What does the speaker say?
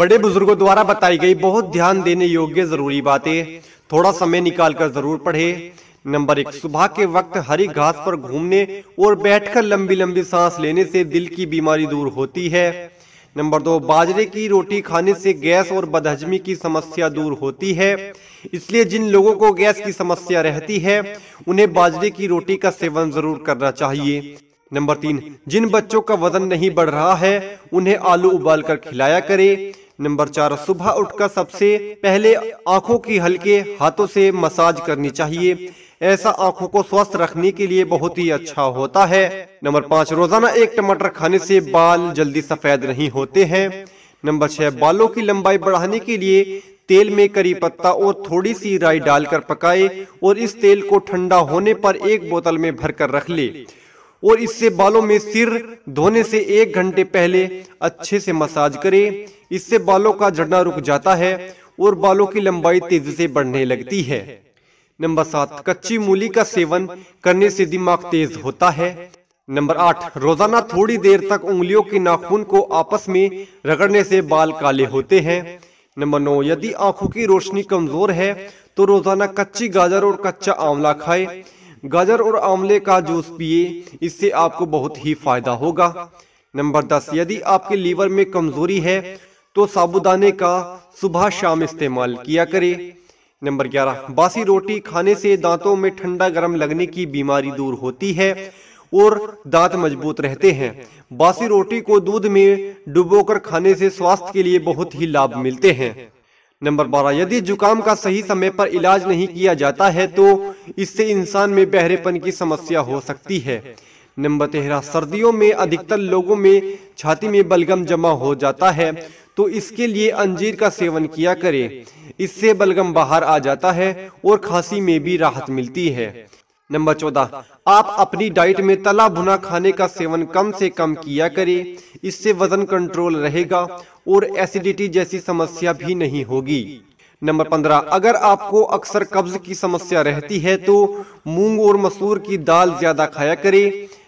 बड़े बुजुर्गों द्वारा बताई गई बहुत ध्यान देने योग्य जरूरी बातें थोड़ा समय निकालकर जरूर पढ़े नंबर एक सुबह के वक्त हरी घास पर घूमने और बैठकर लंबी लंबी सांस लेने से दिल की बीमारी दूर होती है नंबर दो बाजरे की रोटी खाने से गैस और बदहजमी की समस्या दूर होती है इसलिए जिन लोगों को गैस की समस्या रहती है उन्हें बाजरे की रोटी का सेवन जरूर करना चाहिए नंबर तीन जिन बच्चों का वजन नहीं बढ़ रहा है उन्हें आलू उबाल कर खिलाया करें नंबर चार सुबह उठकर सबसे पहले आंखों की हल्के हाथों से मसाज करनी चाहिए ऐसा आंखों को स्वस्थ रखने के लिए बहुत ही अच्छा होता है नंबर पाँच रोजाना एक टमाटर खाने से बाल जल्दी सफेद नहीं होते हैं नंबर छह बालों की लंबाई बढ़ाने के लिए तेल में करी पत्ता और थोड़ी सी राई डालकर पकाए और इस तेल को ठंडा होने पर एक बोतल में भरकर रख ले और इससे बालों में सिर धोने से एक घंटे पहले अच्छे से मसाज करें इससे बालों का झड़ना रुक जाता है और बालों की लंबाई तेजी से बढ़ने लगती है नंबर सात कच्ची मूली का सेवन करने से दिमाग तेज होता है नंबर आठ रोजाना थोड़ी देर तक उंगलियों के नाखून को आपस में रगड़ने से बाल काले होते हैं नंबर नौ यदि आंखों की रोशनी कमजोर है तो रोजाना कच्ची गाजर और कच्चा आंवला खाए गाजर और आंवले का जूस पिए इससे आपको बहुत ही फायदा होगा नंबर दस यदि आपके लीवर में कमजोरी है तो साबुदाने का सुबह शाम इस्तेमाल किया करें नंबर ग्यारह बासी रोटी खाने से दांतों में ठंडा गर्म लगने की बीमारी दूर होती है और दांत मजबूत रहते हैं बासी रोटी को दूध में डुबोकर खाने से स्वास्थ्य के लिए बहुत ही लाभ मिलते हैं नंबर बारह यदि जुकाम का सही समय पर इलाज नहीं किया जाता है तो इससे इंसान में बहरेपन की समस्या हो सकती है नंबर तेरह सर्दियों में अधिकतर लोगों में छाती में बलगम जमा हो जाता है तो इसके लिए अंजीर का सेवन किया करें इससे बलगम बाहर आ जाता है और खांसी में भी राहत मिलती है नंबर चौदह आप अपनी डाइट में तला भुना खाने का सेवन कम से कम किया करें इससे वजन कंट्रोल रहेगा और एसिडिटी जैसी समस्या भी नहीं होगी नंबर पंद्रह अगर आपको अक्सर कब्ज की समस्या रहती है तो मूंग और मसूर की दाल ज्यादा खाया करें